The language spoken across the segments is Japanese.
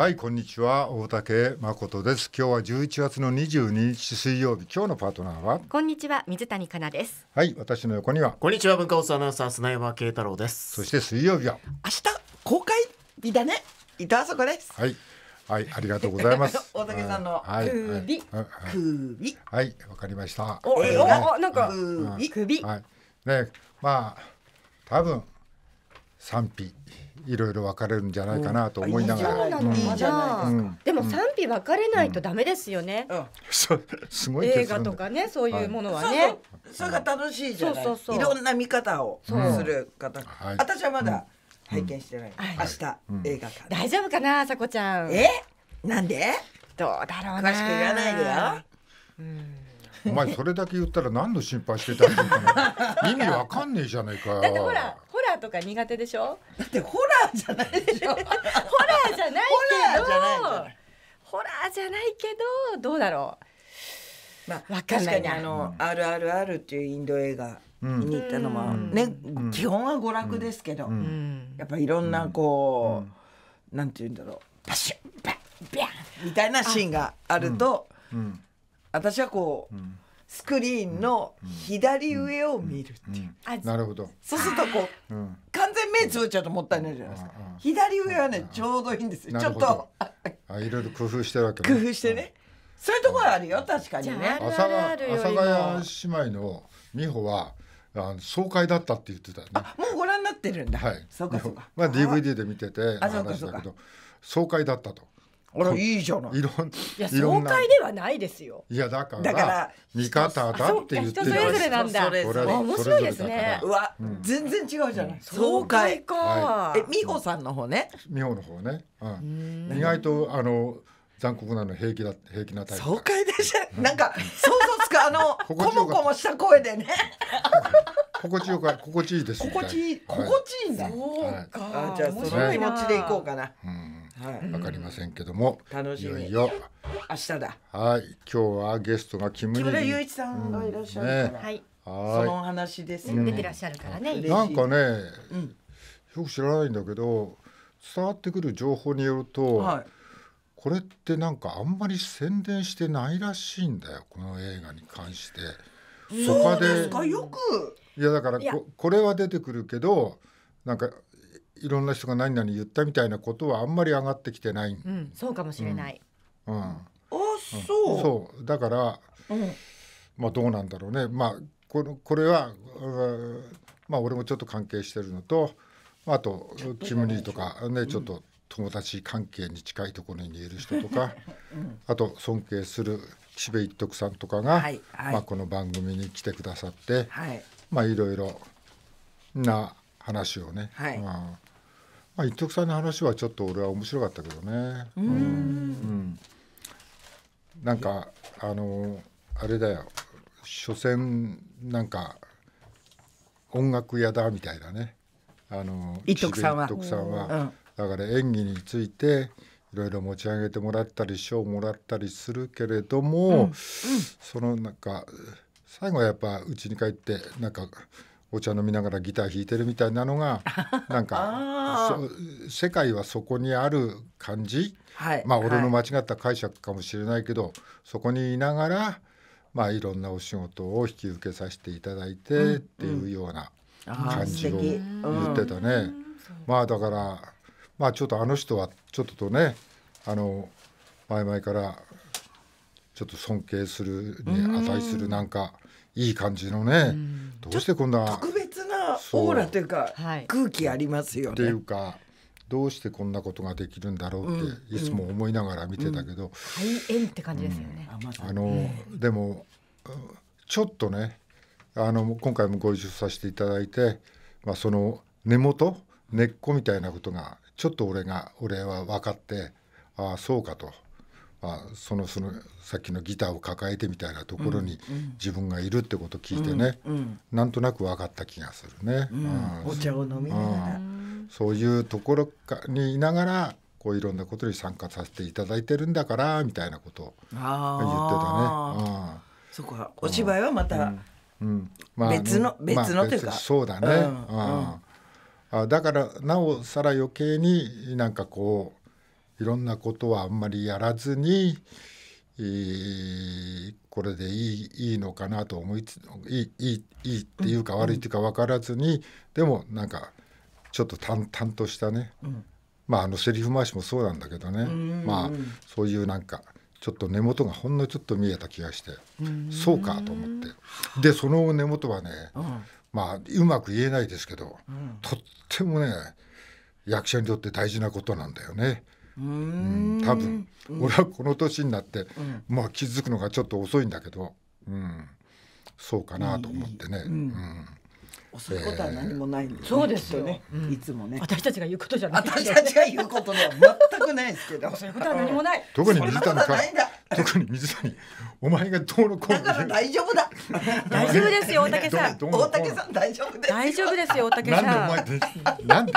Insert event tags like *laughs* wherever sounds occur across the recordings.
はいこんにちは大竹誠です今日は11月の22日水曜日今日のパートナーはこんにちは水谷香奈ですはい私の横にはこんにちは文化放送アナウンサー砂山慶太郎ですそして水曜日は明日公開日だね伊藤あそこですはいはい、ありがとうございます。*laughs* 大竹さんの首、首。はい、わかりました。お、えー、なんか首、首。はい。ね、まあ多分賛否いろいろ分かれるんじゃないかなと思いながら、うんうんうん、でも賛否分かれないとダメですよね、すごい映画とかねそういうものはね、はい、それが楽しいじゃないいろんな見方をする方、はい、私はまだ拝見してない、明日、映画館大丈夫かなさこちゃんえなんでどうだろう詳しく言わないでよ、うんお前 *laughs* それだけ言ったら何の心配してたの意味わかんねえじゃないかだってほらホラーとか苦手でしょだってホラーじゃないでしょホラーじゃないけどホラーじゃないけどどうだろうまあか確かにあの「うん、RRR」っていうインド映画見に行ったのも、ね、うん、基本は娯楽ですけど、うん、やっぱいろんなこう、うん、なんて言うんだろうパシュッパッビャンみたいなシーンがあると。うん私はこう、スクリーンの左上を見るっていう、うんうん、なるほどそうするとこう、うん、完全目つぶっちゃうともったいないじゃないですか左上はねちょうどいいんですよちょっとあいろいろ工夫してるわけ、ね、工夫してねそういうところあるよ確かにね阿佐ヶ谷姉妹の美穂はあの爽快だったって言ってた、ね、あもうご覧になってるんだはいそうかそうかまあ DVD で見ててあ話だけど爽快だったとあらいいじゃない。いろんいや爽快ではないですよ。いやだからだから見方だって言って人それぞれなんだ。それ面白いですね。うわ、全然違うじゃない。爽快か。え美穂さんの方ね。美穂の方ね。うん、意外とあの。残酷なの平気だ平気なタイプ。爽快でしょ。なんか想像つくあの *laughs* こもこもした声でね。心地よか心地いいです。心地いい心地いいんだ。そうか。じゃあその気持ちで行こうかな。うんわかりませんけども、楽しみいよいよ明日だはい今日はゲストが木木村祐一さんがいらっしゃるから、うんねはいその話ですよ出てね、らっしゃるからね。なんかね、うんよく知らないんだけど伝わってくる情報によると、はいこれってなんかあんまり宣伝してないらしいんだよこの映画に関して。他そうですかよくいやだからここれは出てくるけどなんかいろんな人が何々言ったみたいなことはあんまり上がってきてない、うん、そうかもしれない、うん、うん、あそう、うん、そうだから、うん、まあどうなんだろうねまあこのこれは、まあ俺もちょっと関係してるのとあとチムニーとかねちょっと友達関係に近いところにいる人とか、*laughs* うん、あと尊敬する岸辺一徳さんとかが、はいはい、まあ、この番組に来てくださって、はいまあ、いろいろな話をね、はい、まあ、まあ、一徳さんの話はちょっと俺は面白かったけどね。うん、うん、なんかあのあれだよ所詮なんか音楽屋だみたいなねあの一徳さんは。一徳さんは、だから演技についていろいろ持ち上げてもらったり賞をもらったりするけれども、うんうん、そのなんか最後はやっぱうちに帰ってなんか。お茶飲みながらギター弾いてるみたいなのが *laughs* なんか世界はそこにある感じ、はい、まあ俺の間違った解釈かもしれないけど、はい、そこにいながら、まあ、いろんなお仕事を引き受けさせていただいてっていうような感じを言ってたね。まあだからまあちょっとあの人はちょっととねあの前々からちょっと尊敬するに値するなんかいい感じのね、どうしてこんな特別なオーラというか空気ありますよね。っていうかどうしてこんなことができるんだろうっていつも思いながら見てたけど、うんうん、って感じですよね。あのでもちょっとねあの今回もご一緒させていただいて、まあ、その根元根っこみたいなことがちょっと俺が俺は分かってああそうかと。あ、そのそのさっきのギターを抱えてみたいなところに自分がいるってことを聞いてね、うんうん、なんとなく分かった気がするね。うん、お茶を飲みながらそういうところかにいながらこういろんなことに参加させていただいてるんだからみたいなことを言ってたね。あそこはお芝居はまた、うんまあ、別の、別のというか、まあ、そうだね。うんあだからなおさら余計になんかこういろんなことはあんまりやらずに、えー、これでいいいいのかなと思いついいいいいっていうか悪いっていうか分からずに、でもなんかちょっと淡々としたね、うん、まああのセリフ回しもそうなんだけどね、まあそういうなんか。ちょっと根元がほんのちょっと見えた気がしてそうかと思ってでその根元はね、うん、まあうまく言えないですけど、うん、とってもね役者にとって大事なことなんだよね。うん多分、俺はこの年になって、まあ気づくのがちょっと遅いんだけど、うん、そうかなと思ってね。うん遅いことは何もない、そうですよね、いつもね私たちが言うことじゃない私たちが言うことでは全くないですけど *laughs* 遅いことは何もない特に水谷か特に水谷お前がどうのこうのだから大丈夫だ *laughs* 大丈夫ですよ大竹さん大竹さん大丈夫です大丈夫ですよ大竹さんなんでお前なんで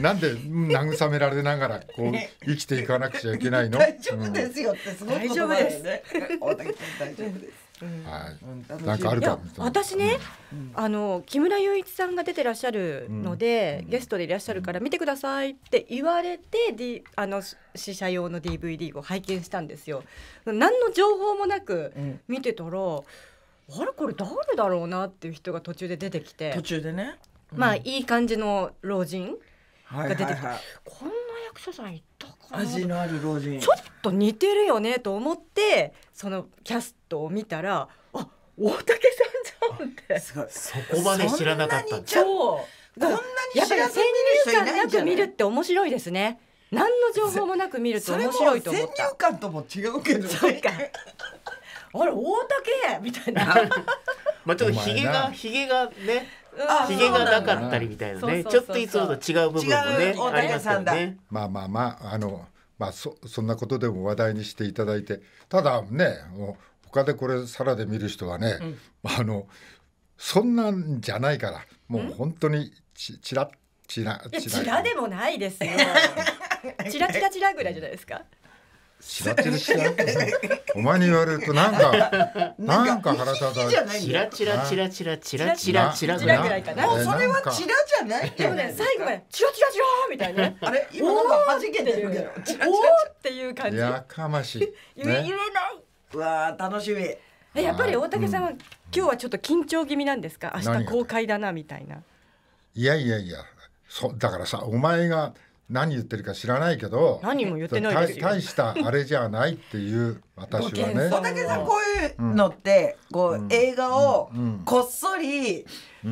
なんで慰められながらこう生きていかなくちゃいけないの大丈夫ですよってすごいで大丈夫ですはい、なんかあるか私ね、あの木村雄一さんが出てらっしゃるので、ゲストでいらっしゃるから見てくださいって言われて、あの試写用の DVD を拝見したんですよ何の情報もなく見てたら、あれこれ誰だろうなっていう人が途中で出てきて途中でねまあいい感じの老人が出てきて、はいはいはい、こんな役者さんいたかな味のある老人ちょっと似てるよねと思ってそのキャストを見たらあ大竹さんじゃんってすごいそこまで知らなかったんだこんなに知らずに見る人いないんじゃない見るって面白いですね何の情報もなく見ると面白いと思った先入観とも違うけどそうかあれ大竹みたいな *laughs* まあちょっとひげがひげがねひげがなかったりみたいなねちょっといつもと違う部分もねありますよねまあまあまああのまあそそんなことでも話題にしていただいてただね他でこれ皿で見る人はね、あのそんなんじゃないからもう本当にちちらちらちらでもないですよ *laughs* ちらちらちらぐらいじゃないですか知白チラチラ *laughs* お前に言われるとなんかなんか腹立たしいチラチラチラチラチラチラチラぐらいかなもうそれはチラじゃないでもね最後までチラチラチラみたいなあれ今なんかはけてるけどおおっていう感じやかましい、ね、言えなうわ楽しみやっぱり大竹さんは、うん、今日はちょっと緊張気味なんですか明日公開だなみたいないやいやいやそだからさお前が何言ってるか知らないけど何も言ってないです大したあれじゃないっていう私はね。小竹さんこういうのって、こう映画をこっそり、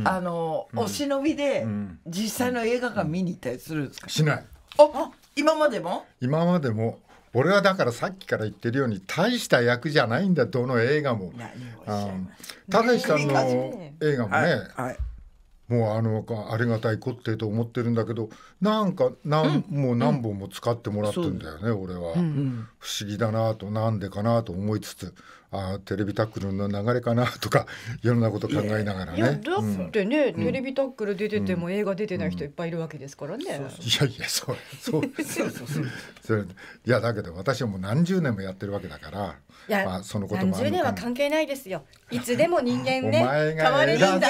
あの、お忍びで実際の映画館見に行ったりするんですか、しない。あ今までも今までも俺はだからさっきから言ってるように大した役じゃないんだどの映画も。田崎さんの映画もね。はいはいもうあのありがたいこってと思ってるんだけどなんか何、うん、もう何本も使ってもらってんだよね、うん、俺は、うんうん、不思議だなとなんでかなと思いつつあテレビタックルの流れかなとか *laughs* いろんなこと考えながらね。いやだってね、うん、テレビタックル出てても映画出てない人いっぱいいるわけですからね。いやいや *laughs* そうそうそううそそういやだけど私はもう何十年もやってるわけだから。いや、まあ、そのこともある年は関係ないですよ。いつでも人間ね変わりんだよね。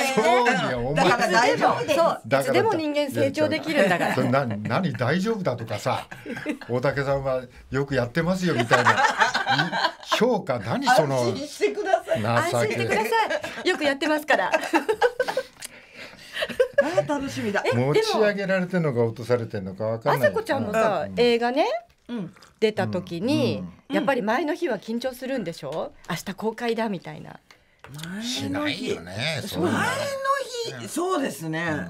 だから大丈夫そう。いつでも人間成長できるんだから。それ何何大丈夫だとかさ、*laughs* 大竹さんはよくやってますよみたいな評価何その。もう安心してください安心してくださいよくやってますからああ楽しみだ持ち上げられてるのか落とされてるのかわかんないあさこちゃんもさ、うん、映画ね、うん、出た時に、うん、やっぱり前の日は緊張するんでしょ明日公開だみたいなしないよね前の日そうですね、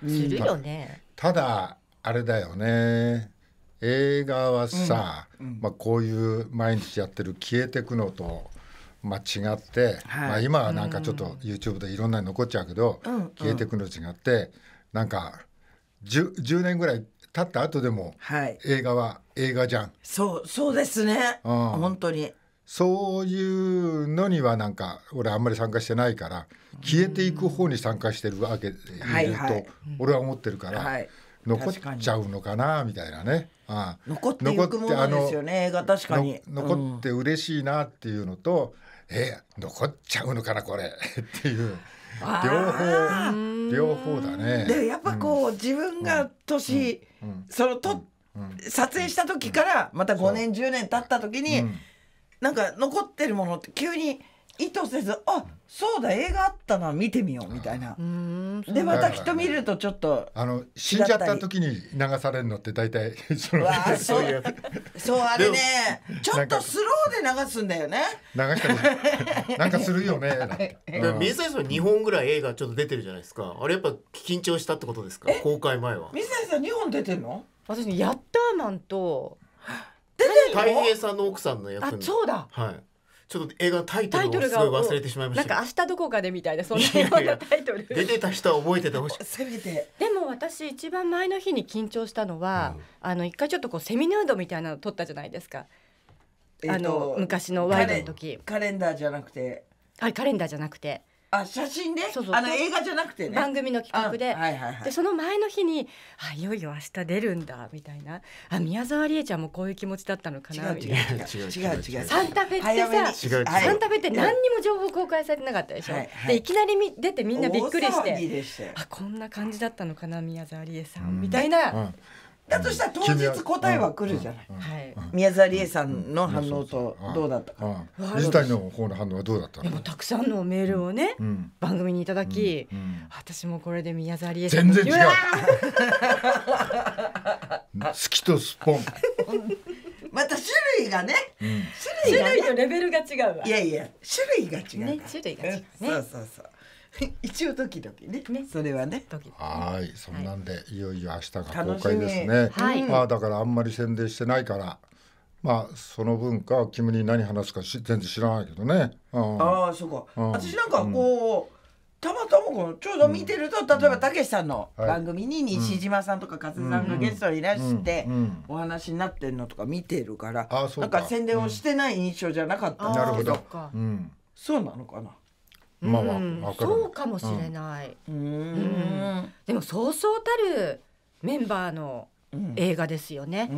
するよねただあれだよね映画はさ、うん、まあ、こういう毎日やってる消えてくのと、まあ、違って、はい、まあ、今はなんかちょっと YouTube でいろんなに残っちゃうけど、うん、消えてくの違ってなんか 10, 10年ぐらい経った後でも、映画は映画じゃん。そうそうですね、うん、本当にそういうのにはなんか俺あんまり参加してないから消えていく方に参加してるわけでいると俺は思ってるから、はい、残っちゃうのかなみたいなね。ああ残っていくものですよね映画確かに残って嬉しいなっていうのと、うん、え残っちゃうのかなこれ *laughs* っていう両方両方だねでやっぱこう、うん、自分が年、うん、そのと、撮影した時からまた5年10年経った時に、うん、なんか残ってるものって急に。意図せずあそうだ映画あったな見てみようみたいなでまたきっと見るとちょっとあの死んじゃった時に流されるのって大体 *laughs* そのわ *laughs* そういうそうあれねちょっとスローで流すんだよね流したりなんかするよねな *laughs* 水谷さん2本ぐらい映画ちょっと出てるじゃないですかあれやっぱ緊張したってことですか公開前は水谷さん2本出てるの私やったーマンと出てるの平さんの奥さんの役あそうだはいちょっと映画のタイトルをすごい忘れてしまいましたなんか明日どこかでみたいなそんなようなタイトル出てた人は覚えててほしいせめてでも私一番前の日に緊張したのは、うん、あの一回ちょっとこうセミヌードみたいなの撮ったじゃないですか、えー、あの昔のワイドの時カレンダーじゃなくてはいカレンダーじゃなくてあ写真でそうそうあの映画じゃなくてね番組の企画で,、はいはいはい、でその前の日にあいよいよ明日出るんだみたいなあ宮沢りえちゃんもこういう気持ちだったのかなみたいな違う違う違うサンタフェってさサンタフェって何にも情報公開されてなかったでしょ、はいはい、でいきなりみ出てみんなびっくりしてあこんな感じだったのかな宮沢りえさん、みたいな、うんうんだとしたら当日答えは来るじゃない、宮沢理恵さんの反応とどうだったか、水谷の方の反応はどうだったでもたくさんのメールをね、番組にいただき、私もこれで宮沢理恵さん全然違う *laughs* 好きとスポン *laughs* また種類がね、種類種類とレベルが違うわいやいや種類が違う、ね、種類が違うねそうそうそう *laughs* 一応時々ねねそれはねはいそんなんで、はい、いよいよ明日が公開ですね、はい、まあだからあんまり宣伝してないからまあその文化君に何話すかし全然知らないけどね、うん、ああそうか、うん、私なんかこう、うんたまたまこのちょうど見てると、例えばたけしさんの番組に西島さんとか勝さんがゲストにいらしてお話になってるのとか見てるからうなんか宣伝をしてない印象じゃなかったんですけど、そうなのかなまあまあ、そうかもしれない、うんでもそうそうたるメンバーの映画ですよね、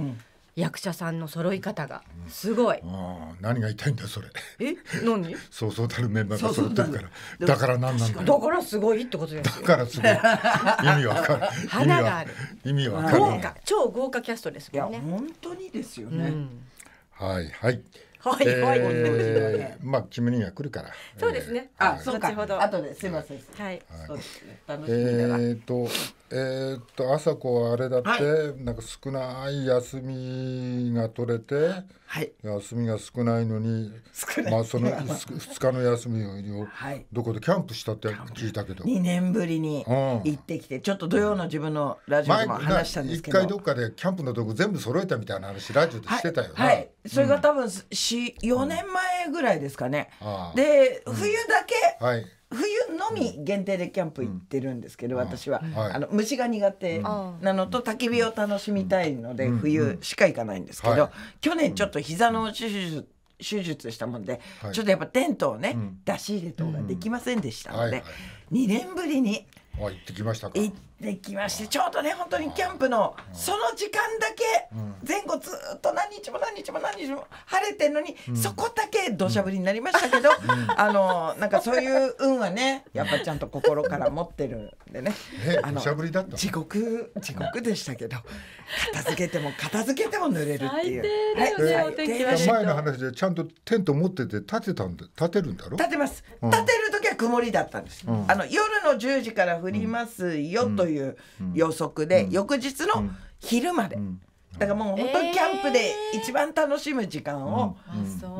役者さんの揃い方がすごい、ああ、何が言いたいんだそれえ何 *laughs* そうそうたるメンバーが揃ってるからだから何なんだだからすごいってことですだからすごい *laughs* 意味わかる花がある意味わかる豪華超豪華キャストですもんねいや本当にですよね、はいはいはいはい、えー、まあ君には来るから。そうですね。あ、そうか。後ですいません。はい。はい、そうですね。楽しみだえっと。えー、っと朝子はあれだって、はい、なんか少ない休みが取れて、はい、休みが少ないのにまあ、その2 *laughs* 日の休みを、はい、どこでキャンプしたって聞いたけど2年ぶりに行ってきて、うん、ちょっと土曜の自分のラジオでも話したんですけど一回どっかでキャンプの道具全部揃えたみたいな話ラジオでしてたよね、はい、はいそれが多分4年前ぐらいですかね、で冬だけ、はい冬のみ限定でキャンプ行ってるんですけど、私は、あの虫が苦手なのと焚き火を楽しみたいので、冬しか行かないんですけど、去年ちょっと膝の手術手術したもんで、ちょっとやっぱテントをね、出し入れとかできませんでしたので、2年ぶりに行ってきました行っできましてちょうどね本当にキャンプのその時間だけ前後ずっと何日も何日も何日も晴れてるのに、そこだけ土砂降りになりましたけど、あのなんかそういう運はねやっぱちゃんと心から持ってるんでねあの地獄地獄でしたけど片付けても片付けても濡れるっていう。はい、前の話でちゃんとテント持ってて立てたんで立てるんだろ立てます、立てる時は曇りだったんです、あの夜の1時から降りますよという予測で、翌日の昼まで。だからもう本当にキャンプで一番楽しむ時間を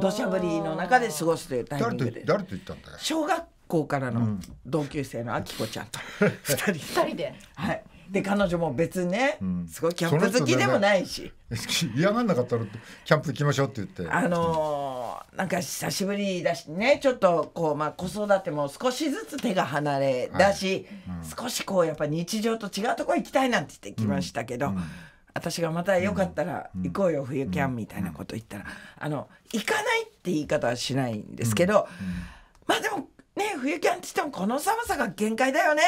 土砂降りの中で過ごすというタイミングで誰と言ったんだよ小学校からの同級生のあきこちゃんと2 *laughs* 人 ,2 人で、はい、で彼女も別にね、すごいキャンプ好きでもないし、嫌がんなかったらキャンプ行きましょうって言ってあのーなんか久しぶりだしねちょっとこう、まあ、子育ても少しずつ手が離れだし、はいうん、少しこうやっぱ日常と違うとこ行きたいなんて言ってきましたけど、うん、私がまたよかったら行こうよ、冬キャンみたいなこと言ったら、あの行かないって言い方はしないんですけど、まあでもね冬キャンって言ってもこの寒さが限界だよね。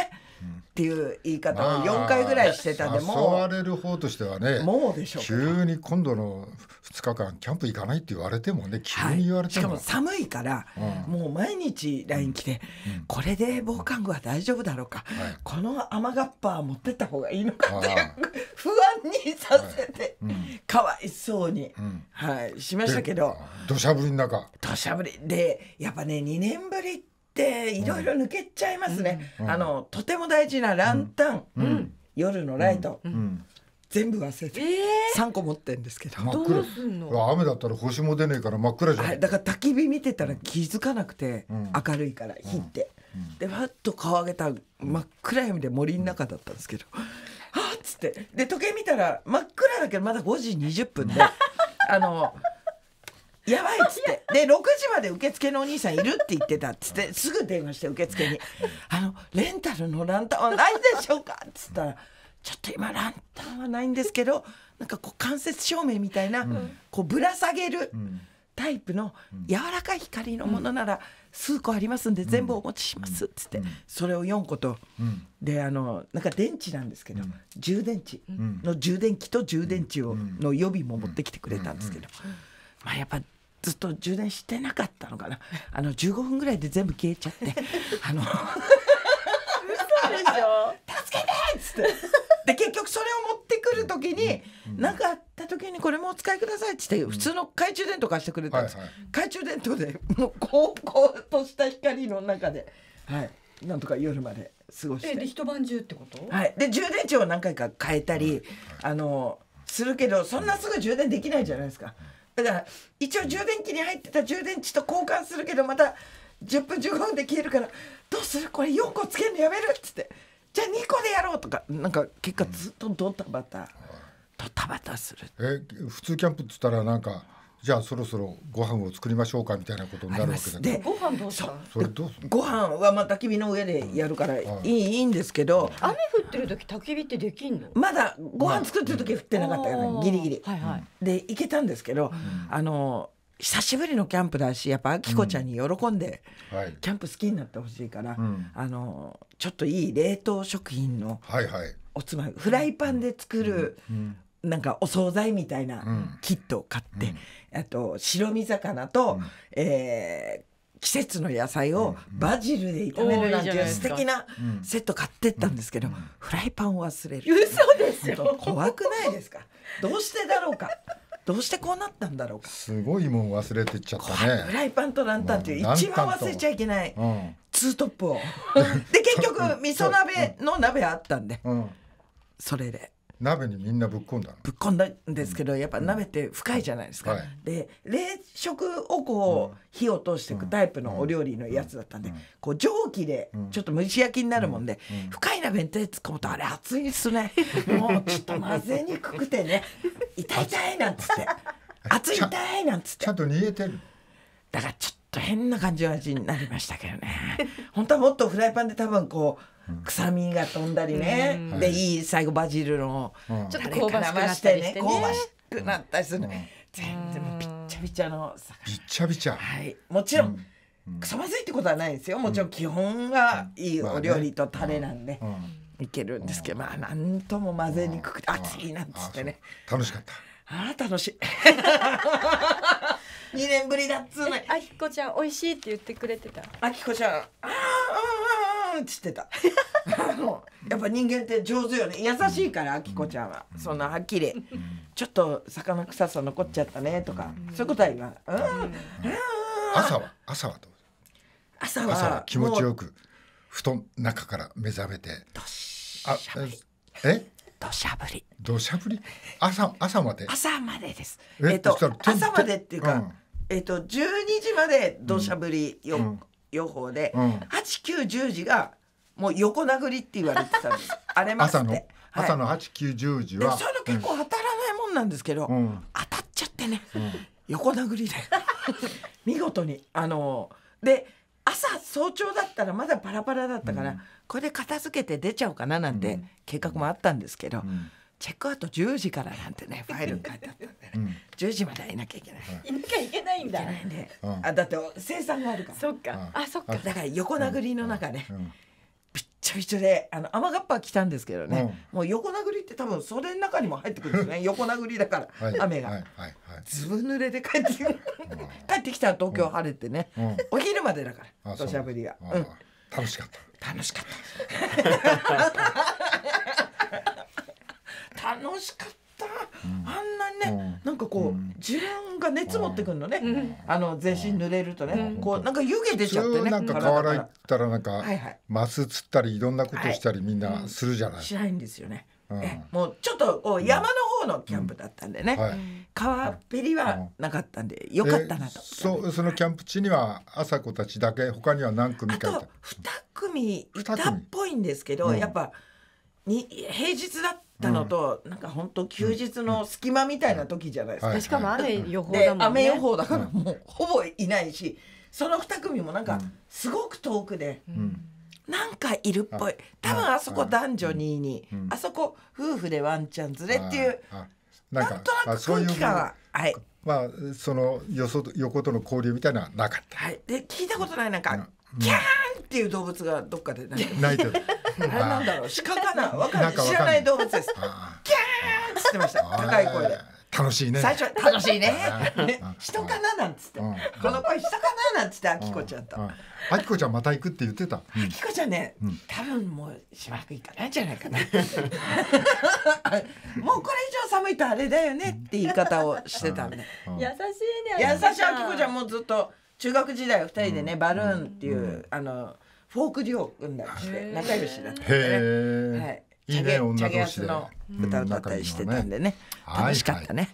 っていう言い方を4回ぐらいしてたんで、まあ、誘われる方としてはねもうでしょう。急に今度の二日間キャンプ行かないって言われてもね急に言われても、はい、しかも寒いから、うん、もう毎日ライン来て、うん、これで防寒具は大丈夫だろうか、はい、この雨がっぱ持ってった方がいいのかっていう不安にさせて、はいうん、かわいそうに、はい、しましたけど土砂降りの中土砂降りでやっぱね二年ぶりってっていろいろ抜けちゃいますね、あのとても大事なランタン、夜のライト、全部忘れて、三個持ってんですけどどうすんの雨だったら星も出ねえから真っ暗じゃん、い、だから焚き火見てたら気づかなくて、明るいから火って、でわっと顔上げた真っ暗闇で森の中だったんですけど、はあっつってで時計見たら真っ暗だけどまだ5時20分で *laughs* あのやばいっつってで6時まで受付のお兄さんいるって言ってたっつってすぐ電話して受付に「あのレンタルのランタンはないでしょうか?」っつったら「ちょっと今ランタンはないんですけどなんかこう間接照明みたいな、うん、こうぶら下げる。タイプの柔らかい光のものなら数個ありますんで全部お持ちしますっつってそれを4個とであのなんか電池なんですけど充電池の充電器と充電池をの予備も持ってきてくれたんですけどまあやっぱずっと充電してなかったのかなあの15分ぐらいで全部消えちゃって *laughs* あの *laughs* 助けてっつってで結局それを持ってくる時に何、うん、かあった時にこれもお使いくださいっつって普通の懐中電灯貸してくれたんです、はいはい、懐中電灯でもうこうこうとした光の中ではいなんとか夜まで過ごしてで一晩中ってことはいで充電池を何回か変えたり、はい、あのするけどそんなすぐ充電できないじゃないですか、うんだから一応充電器に入ってた充電池と交換するけどまた10分15分で消えるからどうするこれ4個つけるのやめるっつってじゃあ2個でやろうとかなんか結果ずっとドタバタ、ドタバタするえ普通キャンプっつったらなんかじゃあそろそろご飯を作りましょうかみたいなことになるわけだけどご飯どうしたそれどうすご飯はまあ焚き火の上でやるからいい,、い、いんですけど雨降ってる時焚き火ってできんのまだご飯作ってる時降ってなかったから、ね、ギリギリ、はいはい、で行けたんですけど、あの久しぶりのキャンプだしやっぱあきこちゃんに喜んで、うんはい、キャンプ好きになってほしいから、うん、あのちょっといい冷凍食品のおつまみ、はいはい、フライパンで作る、うん、なんかお惣菜みたいなキットを買って、うん、あと白身魚と、うん、えー、季節の野菜をバジルで炒めるなんていう素敵なセット買ってったんですけど、うん、フライパンを忘れる嘘ですよ怖くないですかどうしてだろうかどうしてこうなったんだろうかすごいもん忘れてっちゃったねフライパンとランタンっていう一番忘れちゃいけない、ツートップをで結局味噌鍋の鍋あったんで、それで。鍋にみんなぶっ込んだぶっ込んだんですけどやっぱ鍋って深いじゃないですか、はい、で冷食をこう火を通していくタイプのお料理のやつだったんでこう蒸気でちょっと蒸し焼きになるもんで深い鍋に手突っ込むとあれ熱いっすねもうちょっと混ぜにくくてね *laughs* 痛い痛いなんつって熱い痛いなんつってちゃんと煮えてるだからちょっと変な感じの味になりましたけどね本当はもっとフライパンで多分こう臭みが飛んだりね、うん、でいい最後バジルの、ちょっと香ばしくなったりして、ね、香ばしくなったりする、ね全然もうピッチャピチャのびピチャピチャはいもちろん、くそまずいってことはないですよもちろん基本がいいお料理とタレなんで、いけるんですけどまあ何とも混ぜにくくて熱いなんつってね楽しかったあ楽しい2 *laughs* 年ぶりだっつうのあきこちゃん美味しいって言ってくれてたあきこちゃんああーってってた *laughs* やっぱ人間って上手よね優しいからあきこちゃんはそんなはっきりちょっと魚臭さ残っちゃったねとかそういうことは今うんうん朝は朝はどう朝は気持ちよく布団中から目覚めてどしゃぶりえ土砂降り土砂降り朝朝まで朝までですえっと朝までっていうか、えっと12時までどしゃりよ、予報で、うん、8、9、10時がもう横殴りって言われてたんです。荒 *laughs* れますっ、て。朝の8、9、10時は。それ結構当たらないもんなんですけど、うん、当たっちゃってね、うん、横殴りで *laughs* 見事にあので朝早朝だったらまだパラパラだったから、うん、これ片付けて出ちゃおうかななんて計画もあったんですけど。うんチェックアウト10時からなんてね *laughs* ファイル書いてあったんで、ね10時までいなきゃいけない、い、なきゃいけないんだいけないあだって生産があるからそっか、あそっかだから横殴りの中ね、びっちょびちょであの雨がっぱ来たんですけどね、もう横殴りって多分袖の中にも入ってくるんですね *laughs* 横殴りだから、雨が、ずぶ濡れで帰ってきて帰ってきたら東京晴れてね、お昼までだから土砂降りが、楽しかった楽しかった楽しかった。あんなにね、なんかこう、自分が熱持ってくるのね、あの全身濡れるとね、こうなんか湯気出ちゃってねなんか瓦行ったらなんか、マス釣ったりいろんなことしたりみんなするじゃない、しないんですよね、もうちょっと山の方のキャンプだったんでね、川っぺりはなかったんでよかったなと、そそのキャンプ地には朝子たちだけ他には何組かいたあと2組いたっぽいんですけど、やっぱに平日だったったのと、うん、なんか本当休日の隙間みたいな時じゃないですか、しかも雨予報だもんね雨予報だからもうほぼいないしその二組もなんかすごく遠くで、うん、なんかいるっぽい多分あそこ男女2位に、あそこ夫婦でワンちゃん連れっていうなんとなく空気感ははい。まあそのよそ横との交流みたいなのはなかった。はい、で聞いたことないなんか、キャーンっていう動物がどっかで泣いてる。いてる。あれなんだろう鹿かなわかる、知らない動物です。キャーンっつってました。高い声で。楽しいね。最初楽しいね。人かななんつって、この声人かななんつってあきこちゃんと。あきこちゃんまた行くって言ってた。あきこちゃんね、多分もうしばらく行かないんじゃないかな。*laughs* もうこれ以上寒いとあれだよねって言い方をしてたんで。優しいね。優しいあきこちゃんもずっと。中学時代二人でね、バルーンっていう、あのフォークデュオを組んだりして仲良しだったね。はいいいね、女同士で。歌歌ったりしてたんでね。うん、ね楽しかったね。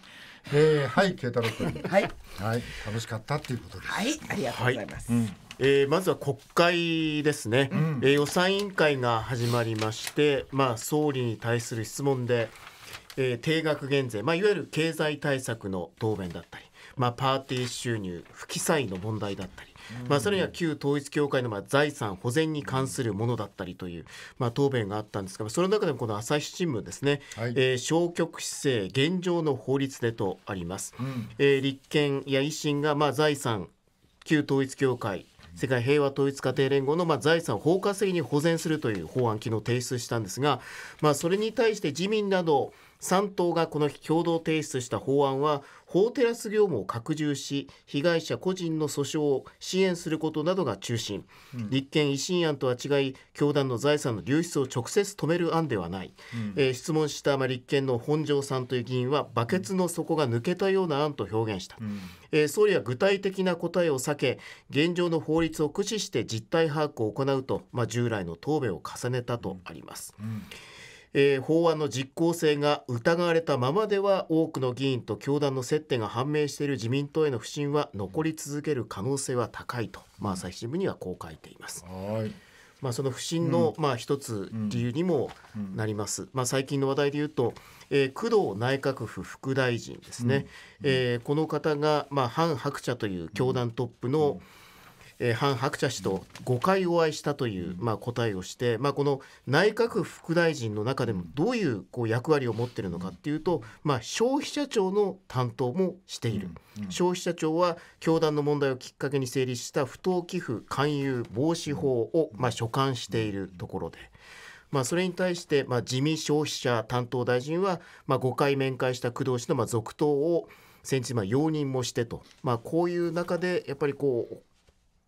はいえはい、慶太郎君。はい、はい、楽しかったっていうことです。はい、ありがとうございます。はいうんえー、まずは国会ですね、うん、えー、予算委員会が始まりまして、まあ、総理に対する質問で、えー、定額減税、まあ、いわゆる経済対策の答弁だったり、まあ、パーティー収入不記載の問題だったり、まあ、それには旧統一教会のまあ財産保全に関するものだったりという、まあ、答弁があったんですがその中でもこの朝日新聞ですね、はい、えー、消極姿勢現状の法律でとあります、うん、えー、立憲や維新がまあ財産旧統一教会世界平和統一家庭連合のまあ財産を包括的に保全するという法案昨日提出したんですが、まあ、それに対して自民など3党がこの日共同提出した法案は法テラス業務を拡充し被害者個人の訴訟を支援することなどが中心、うん、立憲維新案とは違い教団の財産の流出を直接止める案ではない、うん、えー、質問した立憲の本庄さんという議員はバケツの底が抜けたような案と表現した、うん、えー、総理は具体的な答えを避け現状の法律を駆使して実態把握を行うと、ま従来の答弁を重ねたとあります。うんえー、法案の実効性が疑われたままでは多くの議員と教団の接点が判明している自民党への不信は残り続ける可能性は高いと、まあ、朝日新聞にはこう書いています。はいまあ、その不審の、まあ、一つ理由にもなります、まあ、最近の話題で言うと、えー、工藤内閣府副大臣ですね、うえこの方が、まあ、ハン・ハクチャという教団トップの、えー、ク白茶氏と5回お会いしたという、まあ、答えをして、まあ、この内閣副大臣の中でもどういうこう役割を持っているのかっていうと、まあ、消費者庁の担当もしている、消費者庁は教団の問題をきっかけに成立した不当寄付勧誘防止法を、まあ、所管しているところで。まあ、それに対して、まあ、自民消費者担当大臣は、まあ、5回面会した工藤氏のまあ続投を先日容認もしてと、まあ、こういう中でやっぱりこう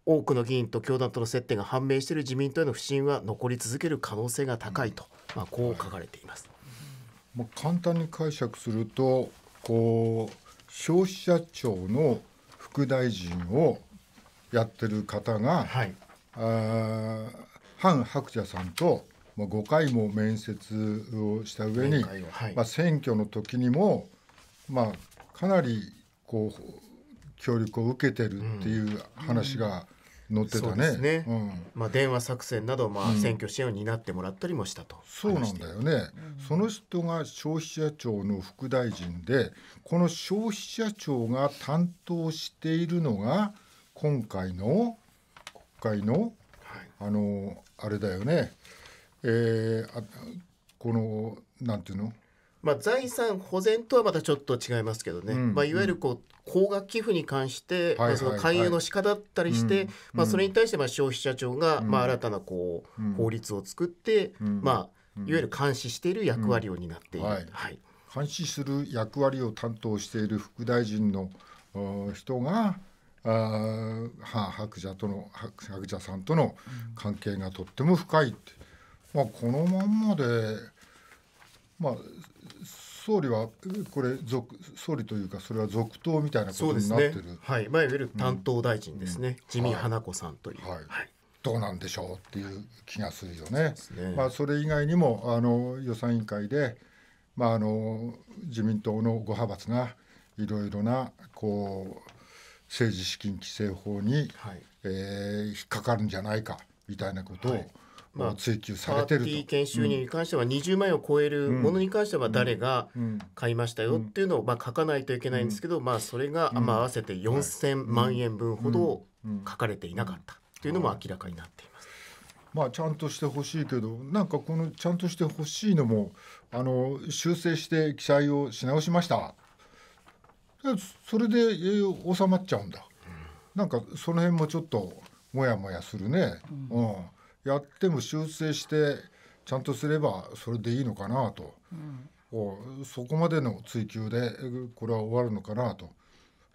多くの議員と教団との接点が判明している自民党への不信は残り続ける可能性が高いと、まあ、こう書かれています、まあ、簡単に解釈するとこう消費者庁の副大臣をやってる方が、はい、あハン・ハクチャさんと5回も面接をした上に、はい、まに、あ、選挙の時にも、まあ、かなりこう協力を受けてるっていう話が載ってたね。ねまあ、電話作戦など、まあ、選挙支援を担ってもらったりもしたと、そうなんだよね、その人が消費者庁の副大臣でこの消費者庁が担当しているのが今回の国会の、はい、あのあれだよね、えー、あこのなんていうのまあ、財産保全とはまたちょっと違いますけどね、うん、まあ、いわゆるこう高額寄付に関して、まあ、その勧誘の仕方だったりして、まあ、それに対してまあ消費者庁がまあ新たなこう法律を作って、まあ、いわゆる監視している役割を担っている、はいはい、監視する役割を担当している副大臣の人があ白蛇との白さんとの関係がとっても深いって、まあ、このまんまで。まあ、総理はこれ続総理というかそれは続投みたいなことになってる、ね、はい、まあ、いわゆる担当大臣ですね、うんうん、自民花子さんという、はい、はい、どうなんでしょうっていう気がするよね。ねまあ、それ以外にもあの予算委員会で、まあ、あの自民党のご派閥がいろいろなこう政治資金規正法に、はい、えー、引っかかるんじゃないかみたいなことを、はいまあ、追求されてると、パーティー券収入に関しては20万円を超えるものに関しては誰が買いましたよっていうのをまあ書かないといけないんですけど、まあ、それがまあ合わせて4000万円分ほど書かれていなかったというのも明らかになっています。まあ、ちゃんとしてほしいけどなんかこのちゃんとしてほしいのもあの修正して記載をし直しましたそれで収まっちゃうんだ、なんかその辺もちょっともやもやするね。うん、うんやっても修正してちゃんとすればそれでいいのかなと、うん、そこまでの追求でこれは終わるのかなと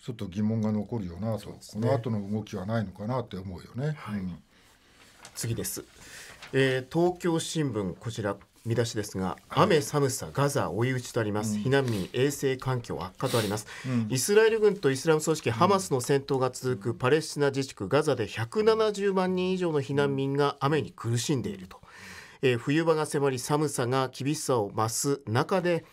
ちょっと疑問が残るよなと、ね、この後の動きはないのかなって思うよね。はい、うん、次です、えー、東京新聞こちら見出しですが、はい、雨、寒さ、ガザ、追い打ちとあります、うん、避難民、衛生環境悪化とあります、うん、イスラエル軍とイスラム組織ハマスの戦闘が続くパレスチナ自治区ガザで170万人以上の避難民が雨に苦しんでいると、えー、冬場が迫り寒さが厳しさを増す中で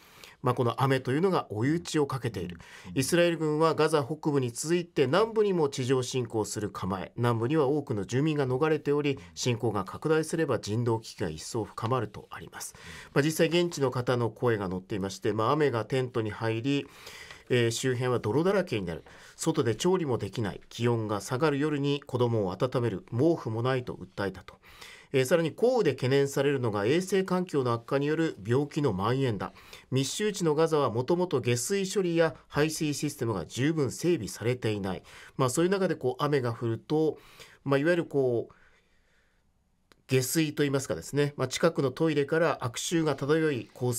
まあ、この雨というのが追い打ちをかけているイスラエル軍はガザ北部に続いて南部にも地上侵攻する構え南部には多くの住民が逃れており侵攻が拡大すれば人道危機が一層深まるとあります、まあ、実際現地の方の声が載っていまして、まあ、雨がテントに入りえー、周辺は泥だらけになる外で調理もできない気温が下がる夜に子供を温める毛布もないと訴えたとえー、さらに降雨で懸念されるのが衛生環境の悪化による病気の蔓延だ密集地のガザはもともと下水処理や排水システムが十分整備されていない、まあ、そういう中でこう雨が降ると、まあ、いわゆるこう下水といいますかですね、まあ、近くのトイレから悪臭が漂い降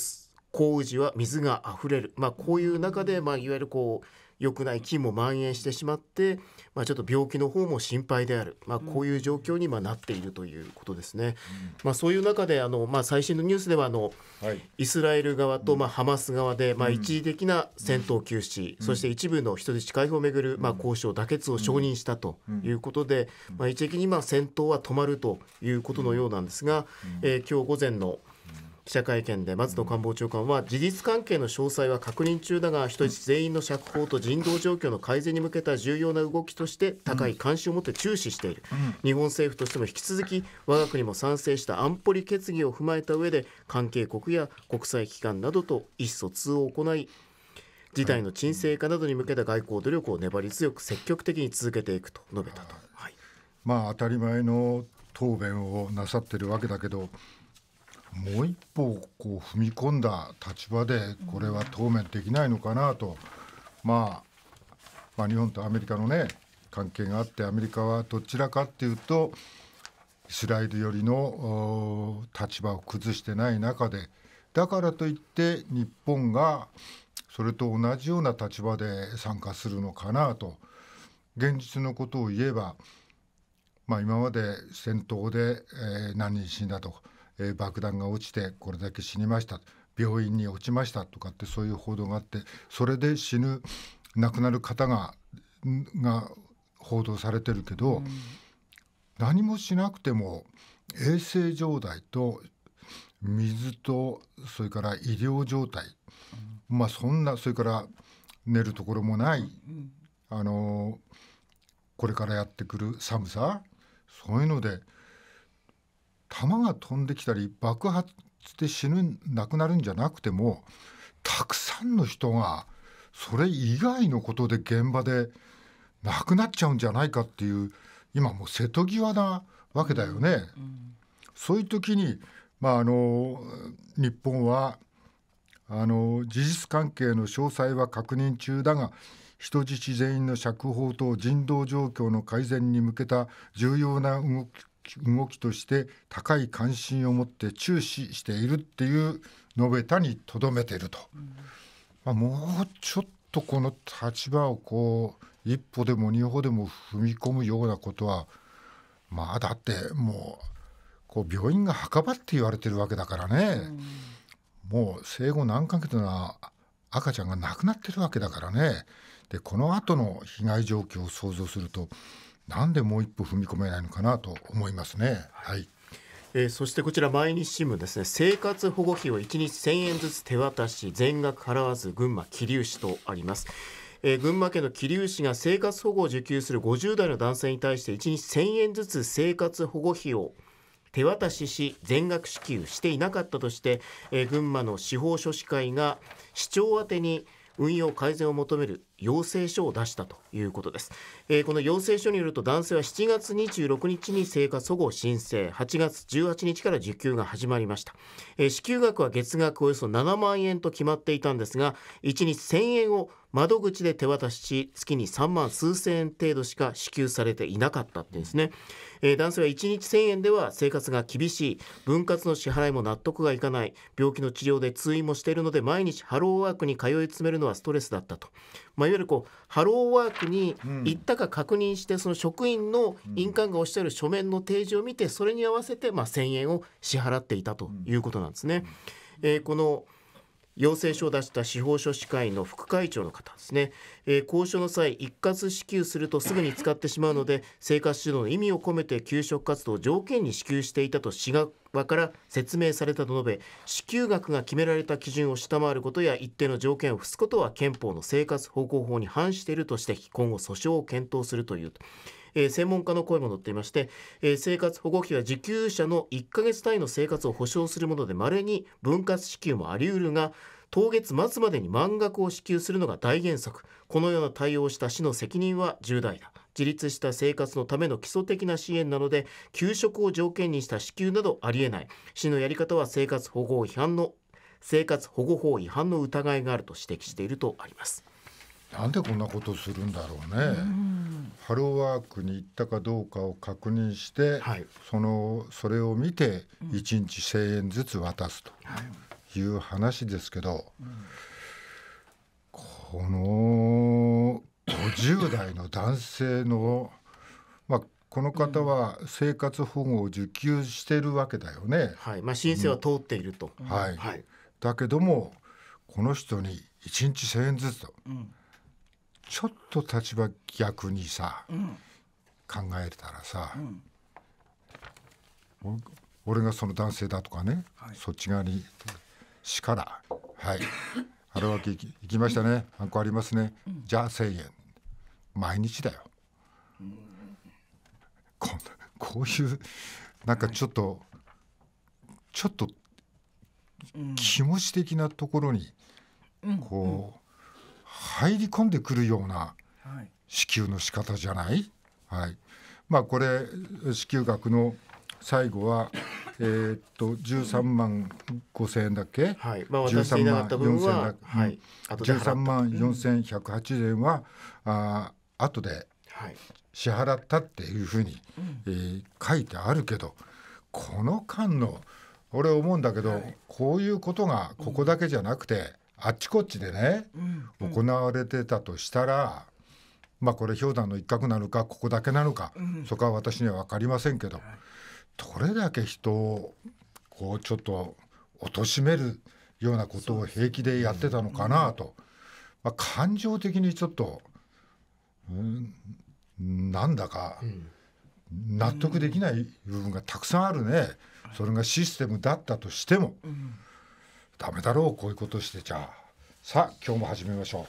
雨時は水があふれる、まあ、こういう中で、まあ、いわゆるこう良くない菌も蔓延してしまって、まあ、ちょっと病気の方も心配である、まあ、こういう状況にまなっているということですね。まあ、そういう中であの、まあ、最新のニュースではあの、はい、イスラエル側と、まハマス側で、ま一時的な戦闘休止、そして一部の人質解放をめぐる、ま交渉妥結を承認したということで、ま一時的にま戦闘は止まるということのようなんですが、えー、今日午前の記者会見で松野官房長官は事実関係の詳細は確認中だが人質全員の釈放と人道状況の改善に向けた重要な動きとして高い関心を持って注視している、日本政府としても引き続き我が国も賛成した安保理決議を踏まえた上で関係国や国際機関などと意思疎通を行い事態の沈静化などに向けた外交努力を粘り強く積極的に続けていくと述べたと、はい、まあ当たり前の答弁をなさっているわけだけどもう一歩こう踏み込んだ立場でこれは当面できないのかなと、まあ、まあ日本とアメリカのね関係があってアメリカはどちらかっていうとイスラエル寄りの立場を崩してない中でだからといって日本がそれと同じような立場で参加するのかなと現実のことを言えば、まあ、今まで戦闘で、えー、何人死んだとか。えー、爆弾が落ちてこれだけ死にました病院に落ちましたとかってそういう報道があってそれで死ぬ亡くなる方がが報道されてるけど、うん、何もしなくても衛生状態と水とそれから医療状態、うん、まあそんなそれから寝るところもない、うん、あのこれからやってくる寒さそういうので弾が飛んできたり爆発して死ぬ亡くなるんじゃなくてもたくさんの人がそれ以外のことで現場で亡くなっちゃうんじゃないかっていう今もう瀬戸際なわけだよね。うんうん、そういう時に、まあ、あの日本はあの事実関係の詳細は確認中だが人質全員の釈放と人道状況の改善に向けた重要な動き動きとして高い関心を持って注視しているっていう述べたにとどめていると、まあ、もうちょっとこの立場をこう一歩でも二歩でも踏み込むようなことはまあだってもうこう病院が墓場って言われてるわけだからね、もう生後何ヶ月な赤ちゃんが亡くなってるわけだからねでこの後の被害状況を想像するとなんでもう一歩踏み込めないのかなと思いますね。はい、えー、そしてこちら毎日新聞ですね生活保護費を一日1000円ずつ手渡し全額払わず群馬桐生市とあります。えー、群馬県の桐生市が生活保護を受給する50代の男性に対して一日1000円ずつ生活保護費を手渡しし全額支給していなかったとして、えー、群馬の司法書士会が市長宛に運用改善を求める要請書を出したということです、えー、この要請書によると男性は7月26日に生活保護を申請8月18日から受給が始まりました、えー、支給額は月額およそ7万円と決まっていたんですが1日1000円を窓口で手渡しし月に3万数千円程度しか支給されていなかったってですね、えー、男性は1日1000円では生活が厳しい分割の支払いも納得がいかない病気の治療で通院もしているので毎日ハローワークに通い詰めるのはストレスだったと、まあ、いわゆるこうハローワークに行ったか確認して、その職員の印鑑がおっしゃる書面の提示を見てそれに合わせてま1000円を支払っていたということなんですね。えー、この要請書を出した司法書士会の副会長の方ですね、えー、交渉の際一括支給するとすぐに使ってしまうので生活指導の意味を込めて給食活動を条件に支給していたと市側から説明されたと述べ支給額が決められた基準を下回ることや一定の条件を付すことは憲法の生活保護法に反していると指摘今後訴訟を検討するという。えー、専門家の声も載っていまして、えー、生活保護費は受給者の1ヶ月単位の生活を保障するものでまれに分割支給もあり得るが当月末までに満額を支給するのが大原則このような対応をした市の責任は重大だ自立した生活のための基礎的な支援なので給食を条件にした支給などありえない市のやり方は生活保護違反の生活保護法違反の疑いがあると指摘しているとありますなんでこんなことするんだろうね。ハローワークに行ったかどうかを確認して、はい、そのそれを見て1日1,000円ずつ渡すという話ですけど、この50代の男性の、まあ、この方は生活保護を受給してるわけだよね。はいまあ、申請は通っていると、うん、はい、はい、だけどもこの人に1日1,000円ずつと。うんちょっと立場逆にさ、うん、考えたらさ、うん、俺がその男性だとかね、はい、そっち側に死からはい腹分けいきいきましたねあんこありますね、うん、じゃあ1,000円毎日だよ。こんなこういうなんかちょっと、ちょっと気持ち的なところにこう。入り込んでくるような支給の仕方じゃない、はいまあ、これ支給額の最後は、えー、っと13万5千円だっけ、はい、まあ、13万4千0 0円だ、はい、13万4,108円は、うん、あ後で支払ったっていうふうに、えー、書いてあるけどこの間の俺思うんだけど、はい、こういうことがここだけじゃなくて、あっちこっちでね、うん、行われてたとしたら、まあこれ氷山の一角なのかここだけなのか、そこは私には分かりませんけど、どれだけ人をこうちょっと貶めるようなことを平気でやってたのかなと、まあ、感情的にちょっと、うん、なんだか納得できない部分がたくさんあるね、それがシステムだったとしても。うんダメだろうこういうことしてちゃさあ今日も始めましょう